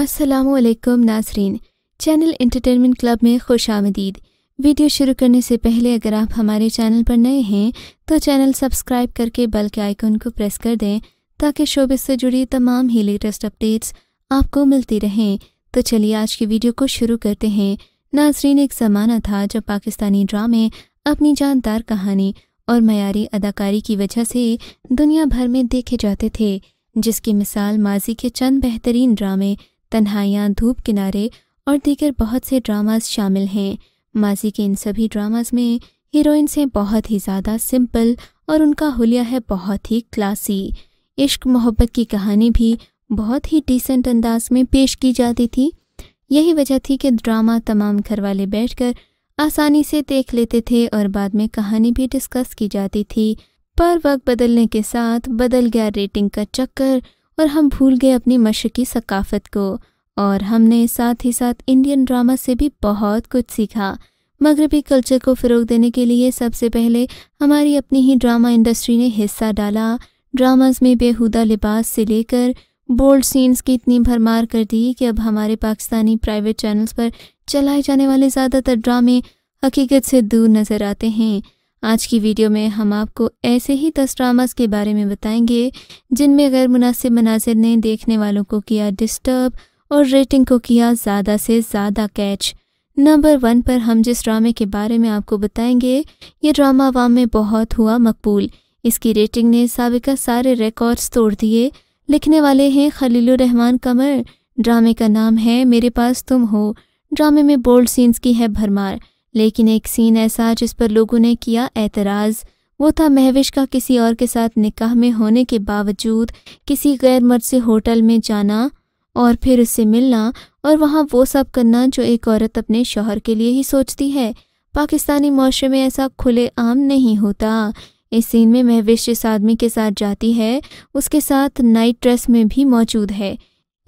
असलकम Nasreen channel entertainment club में खुश आमदीद वीडियो शुरू करने से पहले अगर आप हमारे चैनल पर नए हैं तो चैनल सब्सक्राइब करके बेल के आइकन को प्रेस कर दें ताकि शोबे से जुड़ी तमाम ही लेटेस्ट अपडेट्स आपको मिलती रहें तो चलिए आज की वीडियो को शुरू करते हैं नाजरीन एक ज़माना था जब पाकिस्तानी ड्रामे अपनी जानदार कहानी और मैारी अदाकारी की वजह से दुनिया भर में देखे जाते थे जिसकी मिसाल माजी के चंद बेहतरीन ड्रामे तन्हाइयाँ धूप किनारे और दीगर बहुत से ड्रामास शामिल हैं माजी के इन सभी ड्रामास में हीरोइंस हैं बहुत ही ज़्यादा सिंपल और उनका हुलिया है बहुत ही क्लासी इश्क मोहब्बत की कहानी भी बहुत ही डिसेंट अंदाज में पेश की जाती थी यही वजह थी कि ड्रामा तमाम घर वाले बैठकर आसानी से देख लेते थे और बाद में कहानी भी डिस्कस की जाती थी पर वक्त बदलने के साथ बदल गया रेटिंग का चक्कर और हम भूल गए अपनी मशरकी सकाफ़त को और हमने साथ ही साथ इंडियन ड्रामा से भी बहुत कुछ सीखा मगरबी कल्चर को फ़रोग देने के लिए सबसे पहले हमारी अपनी ही ड्रामा इंडस्ट्री ने हिस्सा डाला ड्रामाज में बेहुदा लिबास से लेकर बोल्ड सीन्स की इतनी भरमार कर दी कि अब हमारे पाकिस्तानी प्राइवेट चैनल्स पर चलाए जाने वाले ज़्यादातर ड्रामे हकीकत से दूर नज़र आते हैं आज की वीडियो में हम आपको ऐसे ही दस ड्रामास के बारे में बताएंगे जिनमें गैर मुनासिब मनाजिर ने देखने वालों को किया डिस्टर्ब और रेटिंग को किया ज़्यादा से ज़्यादा कैच नंबर वन पर हम जिस ड्रामे के बारे में आपको बताएंगे ये ड्रामा वाम में बहुत हुआ मकबूल इसकी रेटिंग ने सबका सारे रिकॉर्ड्स तोड़ दिए लिखने वाले हैं रहमान कमर ड्रामे का नाम है मेरे पास तुम हो ड्रामे में बोल्ड सीन्स की है भरमार लेकिन एक सीन ऐसा जिस पर लोगों ने किया एतराज़ वो था महविश का किसी और के साथ निकाह में होने के बावजूद किसी गैर मर्द से होटल में जाना और फिर उससे मिलना और वहाँ वो सब करना जो एक औरत अपने शोहर के लिए ही सोचती है पाकिस्तानी माशरे में ऐसा खुले आम नहीं होता इस सीन में महविश जिस आदमी के साथ जाती है उसके साथ नाइट ड्रेस में भी मौजूद है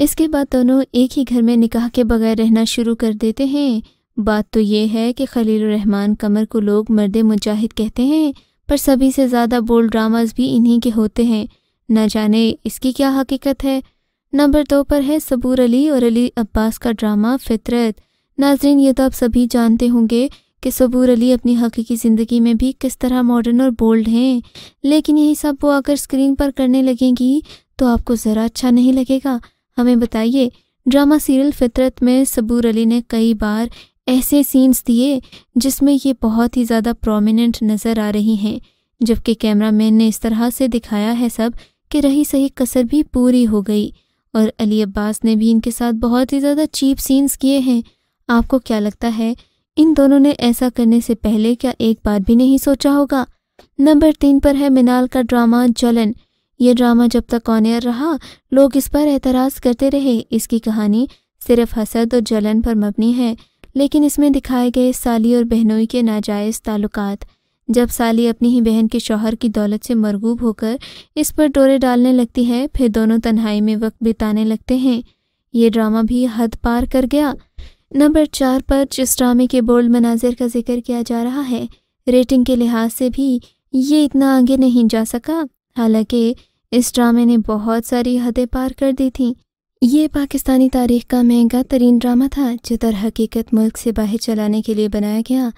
इसके बाद दोनों एक ही घर में निकाह के बगैर रहना शुरू कर देते हैं बात तो ये है कि खलील रहमान कमर को लोग मर्द मुजाहिद कहते हैं पर सभी से ज़्यादा बोल्ड ड्रामास भी इन्हीं के होते हैं न जाने इसकी क्या हकीकत है नंबर दो पर है सबूर अली और अली अब्बास का ड्रामा फितरत नाजरीन ये तो आप सभी जानते होंगे कि सबूर अली अपनी हकीकी ज़िंदगी में भी किस तरह मॉडर्न और बोल्ड हैं लेकिन यही सब वो अगर स्क्रीन पर करने लगेंगी तो आपको ज़रा अच्छा नहीं लगेगा हमें बताइए ड्रामा सीरियल फितरत में सबूर अली ने कई बार ऐसे सीन्स दिए जिसमें ये बहुत ही ज़्यादा प्रोमिनेंट नज़र आ रही हैं जबकि कैमरामैन ने इस तरह से दिखाया है सब कि रही सही कसर भी पूरी हो गई और अली अब्बास ने भी इनके साथ बहुत ही ज़्यादा चीप सीन्स किए हैं आपको क्या लगता है इन दोनों ने ऐसा करने से पहले क्या एक बार भी नहीं सोचा होगा नंबर तीन पर है मिनाल का ड्रामा जलन ये ड्रामा जब तक ऑनियर रहा लोग इस पर एतराज़ करते रहे इसकी कहानी सिर्फ हसद और जलन पर मबनी है लेकिन इसमें दिखाए गए साली और बहनोई के नाजायज़ ताल्लुकात जब साली अपनी ही बहन के शौहर की दौलत से मरगूब होकर इस पर डोरे डालने लगती है फिर दोनों तन्हाई में वक्त बिताने लगते हैं ये ड्रामा भी हद पार कर गया नंबर चार पर जिस ड्रामे के बोल्ड मनाजिर का जिक्र किया जा रहा है रेटिंग के लिहाज से भी ये इतना आगे नहीं जा सका हालांकि इस ड्रामे ने बहुत सारी हदें पार कर दी थीं ये पाकिस्तानी तारीख का महंगा तरीन ड्रामा था जो दर हकीकत मुल्क से बाहर चलाने के लिए बनाया गया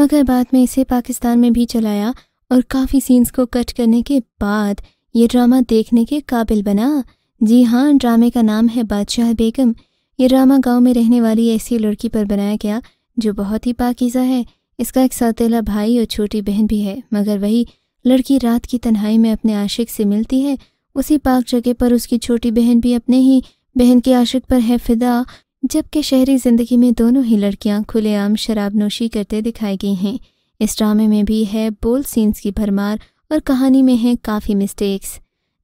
मगर बाद में इसे पाकिस्तान में भी चलाया और काफ़ी सीन्स को कट करने के बाद ये ड्रामा देखने के काबिल बना जी हाँ ड्रामे का नाम है बादशाह बेगम ये ड्रामा गांव में रहने वाली ऐसी लड़की पर बनाया गया जो बहुत ही पाकिज़ा है इसका एक सौतेला भाई और छोटी बहन भी है मगर वही लड़की रात की तन्हाई में अपने आशिक से मिलती है उसी पाक जगह पर उसकी छोटी बहन भी अपने ही बहन के आशिक पर है फिदा जबकि शहरी ज़िंदगी में दोनों ही लड़कियां खुलेआम शराब नोशी करते दिखाई गई हैं इस ड्रामे में भी है बोल सीन्स की भरमार और कहानी में है काफ़ी मिस्टेक्स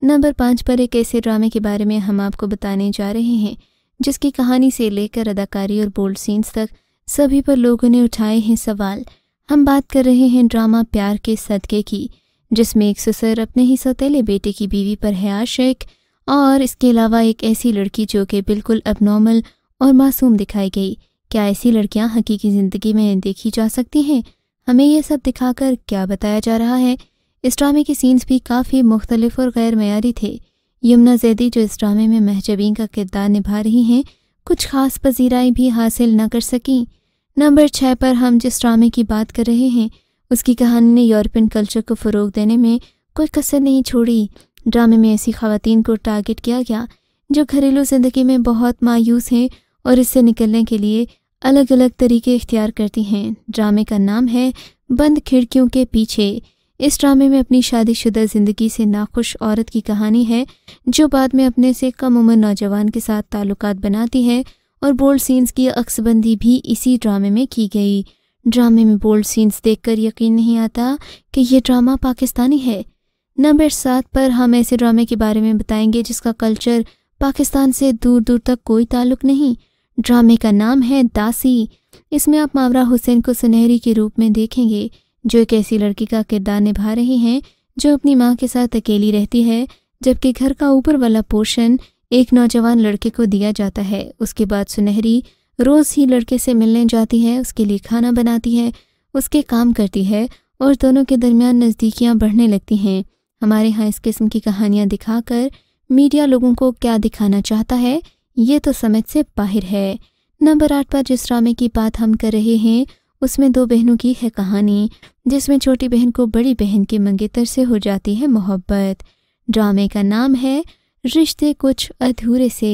नंबर पाँच पर एक ऐसे ड्रामे के बारे में हम आपको बताने जा रहे हैं जिसकी कहानी से लेकर अदाकारी और बोल्ड सीन्स तक सभी पर लोगों ने उठाए हैं सवाल हम बात कर रहे हैं ड्रामा प्यार के सदके की जिसमें एक ससुर अपने ही सौतेले बेटे की बीवी पर है आशिक और इसके अलावा एक ऐसी लड़की जो कि बिल्कुल अबनॉर्मल और मासूम दिखाई गई क्या ऐसी लड़कियां हकीकी ज़िंदगी में देखी जा सकती हैं हमें यह सब दिखाकर क्या बताया जा रहा है इस ड्रामे के सीन्स भी काफ़ी मुख्तलिफ और गैर मैारी थे यमुना जैदी जो इस ड्रामे में महजबीन का किरदार निभा रही हैं कुछ खास पजीराई भी हासिल न कर सकें नंबर छः पर हम जिस ड्रामे की बात कर रहे हैं उसकी कहानी ने यूरोपियन कल्चर को फ़रोग देने में कोई कसर नहीं छोड़ी ड्रामे में ऐसी खातन को टारगेट किया गया जो घरेलू ज़िंदगी में बहुत मायूस हैं और इससे निकलने के लिए अलग अलग तरीके इख्तियार करती हैं ड्रामे का नाम है बंद खिड़कियों के पीछे इस ड्रामे में अपनी शादीशुदा ज़िंदगी से नाखुश औरत की कहानी है जो बाद में अपने से कम उम्र नौजवान के साथ ताल्लुक बनाती है और बोल्ड सीन्स की अक्सबंदी भी इसी ड्रामे में की गई ड्रामे में बोल्ड सीन्स देखकर यकीन नहीं आता कि यह ड्रामा पाकिस्तानी है नंबर सात पर हम ऐसे ड्रामे के बारे में बताएंगे जिसका कल्चर पाकिस्तान से दूर दूर तक कोई ताल्लुक नहीं ड्रामे का नाम है दासी इसमें आप मावरा हुसैन को सुनहरी के रूप में देखेंगे जो एक ऐसी लड़की का किरदार निभा रही हैं जो अपनी माँ के साथ अकेली रहती है जबकि घर का ऊपर वाला पोर्शन एक नौजवान लड़के को दिया जाता है उसके बाद सुनहरी रोज़ ही लड़के से मिलने जाती है उसके लिए खाना बनाती है उसके काम करती है और दोनों के दरमियान नज़दीकियाँ बढ़ने लगती हैं हमारे यहाँ इस किस्म की कहानियाँ दिखाकर मीडिया लोगों को क्या दिखाना चाहता है ये तो समझ से बाहर है नंबर आठ पर जिस ड्रामे की बात हम कर रहे हैं उसमें दो बहनों की है कहानी जिसमें छोटी बहन को बड़ी बहन के मंगेतर से हो जाती है मोहब्बत ड्रामे का नाम है रिश्ते कुछ अधूरे से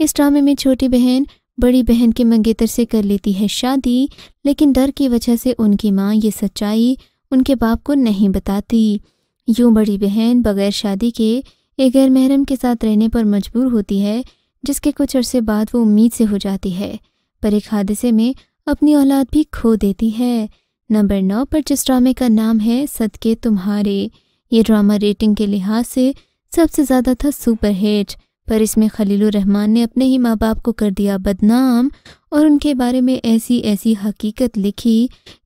इस ड्रामे में छोटी बहन बड़ी बहन के मंगेतर से कर लेती है शादी लेकिन डर की वजह से उनकी माँ ये सच्चाई उनके बाप को नहीं बताती यूं बड़ी बहन बगैर शादी के एक गैर महरम के साथ रहने पर मजबूर होती है जिसके कुछ अरसे बाद वो उम्मीद से हो जाती है पर एक हादसे में अपनी औलाद भी खो देती है नंबर नौ पर जिस ड्रामे का नाम है सदके तुम्हारे ये ड्रामा रेटिंग के लिहाज से सबसे ज़्यादा था सुपर हिट पर इसमें खलील रहमान ने अपने ही माँ बाप को कर दिया बदनाम और उनके बारे में ऐसी ऐसी हकीकत लिखी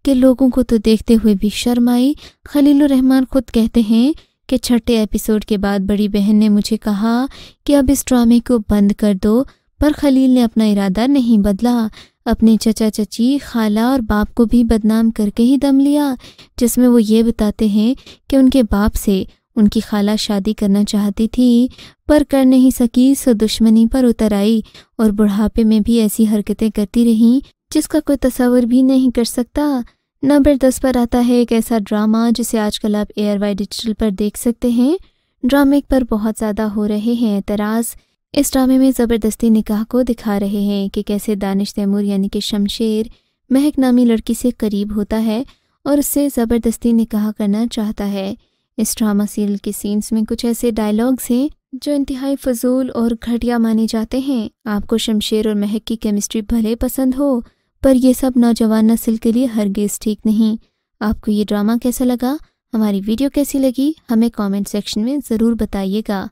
कि लोगों को तो देखते हुए भी शर्म आई खलील रहमान खुद कहते हैं कि छठे एपिसोड के बाद बड़ी बहन ने मुझे कहा कि अब इस ड्रामे को बंद कर दो पर खलील ने अपना इरादा नहीं बदला अपने चचा चची खाला और बाप को भी बदनाम करके ही दम लिया जिसमें वो ये बताते हैं कि उनके बाप से उनकी खाला शादी करना चाहती थी पर कर नहीं सकी सो दुश्मनी पर उतर आई और बुढ़ापे में भी ऐसी हरकतें करती रहीं जिसका कोई तस्वर भी नहीं कर सकता नंबर दस पर आता है एक ऐसा ड्रामा जिसे आजकल आप एयर वाई डिजिटल पर देख सकते हैं ड्रामे पर बहुत ज़्यादा हो रहे हैं एतराज़ इस ड्रामे में ज़बरदस्ती निकाह को दिखा रहे हैं कि कैसे दानिश तैमूर यानी कि शमशेर महक नामी लड़की से करीब होता है और उससे ज़बरदस्ती निकाह करना चाहता है इस ड्रामा सीरियल के सीन्स में कुछ ऐसे डायलॉग्स हैं जो इंतहाई फजूल और घटिया माने जाते हैं आपको शमशेर और महक की केमिस्ट्री भले पसंद हो पर यह सब नौजवान नस्ल के लिए हरगिज़ ठीक नहीं आपको ये ड्रामा कैसा लगा हमारी वीडियो कैसी लगी हमें कमेंट सेक्शन में ज़रूर बताइएगा